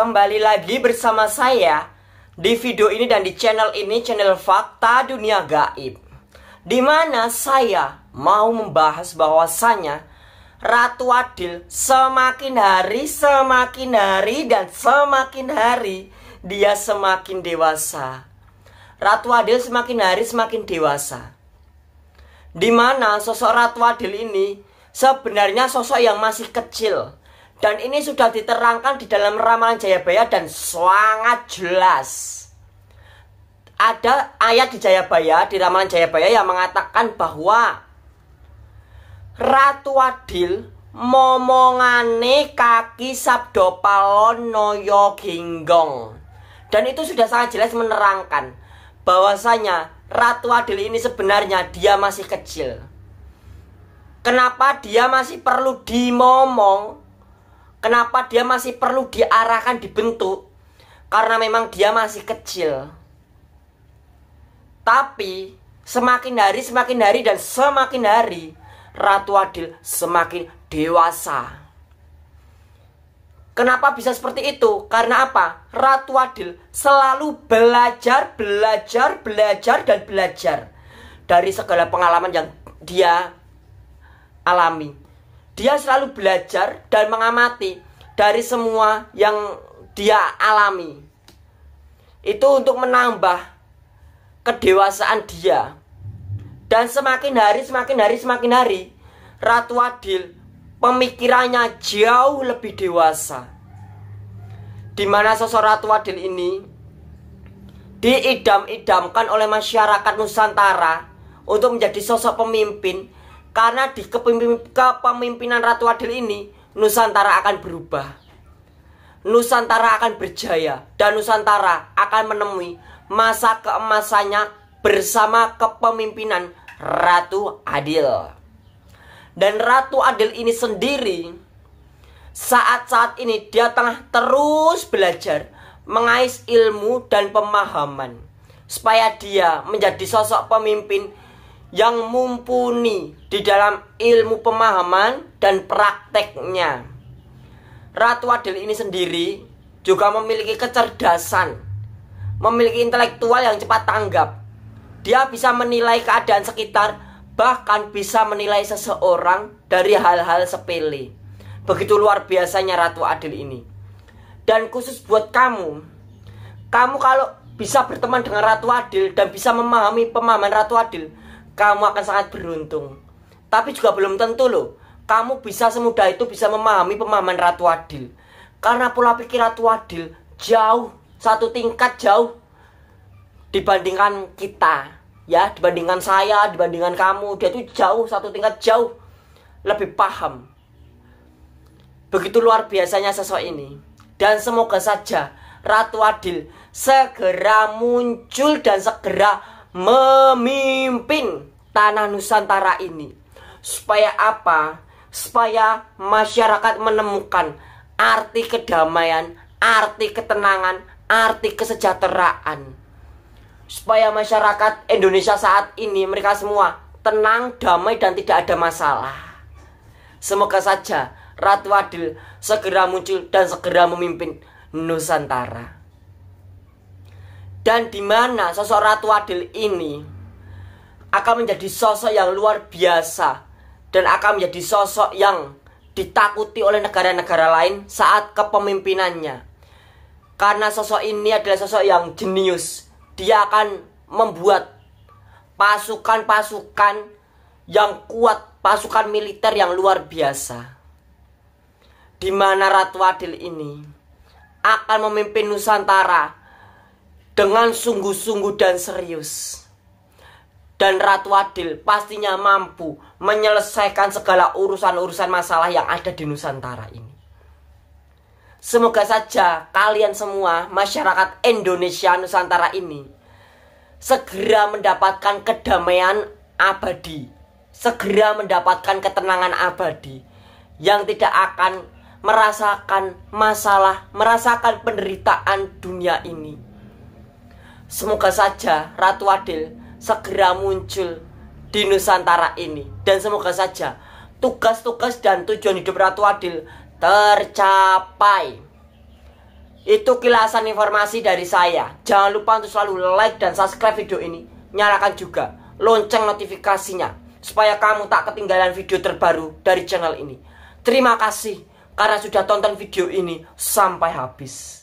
Kembali lagi bersama saya di video ini dan di channel ini, channel Fakta Dunia Gaib. Di mana saya mau membahas bahwasanya Ratu Adil semakin hari, semakin hari, dan semakin hari dia semakin dewasa. Ratu Adil semakin hari semakin dewasa. Di mana sosok Ratu Adil ini sebenarnya sosok yang masih kecil dan ini sudah diterangkan di dalam ramalan Jayabaya dan sangat jelas. Ada ayat di Jayabaya, di ramalan Jayabaya yang mengatakan bahwa Ratu Adil momongane kaki sabdo palon noyo ginggong dan itu sudah sangat jelas menerangkan bahwasanya Ratu Adil ini sebenarnya dia masih kecil kenapa dia masih perlu dimomong Kenapa dia masih perlu diarahkan dibentuk? Karena memang dia masih kecil. Tapi semakin hari semakin hari dan semakin hari Ratu Adil semakin dewasa. Kenapa bisa seperti itu? Karena apa? Ratu Adil selalu belajar, belajar, belajar, dan belajar dari segala pengalaman yang dia alami dia selalu belajar dan mengamati dari semua yang dia alami. Itu untuk menambah kedewasaan dia. Dan semakin hari, semakin hari, semakin hari, Ratu Adil pemikirannya jauh lebih dewasa. Di mana sosok Ratu Adil ini diidam-idamkan oleh masyarakat Nusantara untuk menjadi sosok pemimpin karena di kepemimpinan Ratu Adil ini, Nusantara akan berubah. Nusantara akan berjaya dan Nusantara akan menemui masa keemasannya bersama kepemimpinan Ratu Adil. Dan Ratu Adil ini sendiri saat-saat ini dia tengah terus belajar mengais ilmu dan pemahaman supaya dia menjadi sosok pemimpin yang mumpuni di dalam ilmu pemahaman dan prakteknya. Ratu Adil ini sendiri juga memiliki kecerdasan, memiliki intelektual yang cepat tanggap. Dia bisa menilai keadaan sekitar, bahkan bisa menilai seseorang dari hal-hal sepele. Begitu luar biasanya Ratu Adil ini. Dan khusus buat kamu, kamu kalau bisa berteman dengan Ratu Adil dan bisa memahami pemahaman Ratu Adil, kamu akan sangat beruntung. Tapi juga belum tentu loh, kamu bisa semudah itu bisa memahami pemahaman Ratu Adil. Karena pola pikir Ratu Adil jauh, satu tingkat jauh dibandingkan kita. Ya, dibandingkan saya, dibandingkan kamu, dia itu jauh, satu tingkat jauh lebih paham. Begitu luar biasanya sosok ini. Dan semoga saja Ratu Adil segera muncul dan segera memimpin tanah Nusantara ini. Supaya apa? Supaya masyarakat menemukan arti kedamaian, arti ketenangan, arti kesejahteraan. Supaya masyarakat Indonesia saat ini mereka semua tenang, damai dan tidak ada masalah. Semoga saja Ratu Adil segera muncul dan segera memimpin Nusantara dan di mana sosok Ratu Adil ini akan menjadi sosok yang luar biasa dan akan menjadi sosok yang ditakuti oleh negara-negara lain saat kepemimpinannya. Karena sosok ini adalah sosok yang jenius, dia akan membuat pasukan-pasukan yang kuat, pasukan militer yang luar biasa. Di mana Ratu Adil ini akan memimpin Nusantara dengan sungguh-sungguh dan serius. Dan Ratu Adil pastinya mampu menyelesaikan segala urusan-urusan masalah yang ada di Nusantara ini. Semoga saja kalian semua masyarakat Indonesia Nusantara ini segera mendapatkan kedamaian abadi, segera mendapatkan ketenangan abadi yang tidak akan merasakan masalah, merasakan penderitaan dunia ini Semoga saja Ratu Adil segera muncul di Nusantara ini dan semoga saja tugas-tugas dan tujuan hidup Ratu Adil tercapai. Itu kilasan informasi dari saya. Jangan lupa untuk selalu like dan subscribe video ini. Nyalakan juga lonceng notifikasinya supaya kamu tak ketinggalan video terbaru dari channel ini. Terima kasih karena sudah tonton video ini sampai habis.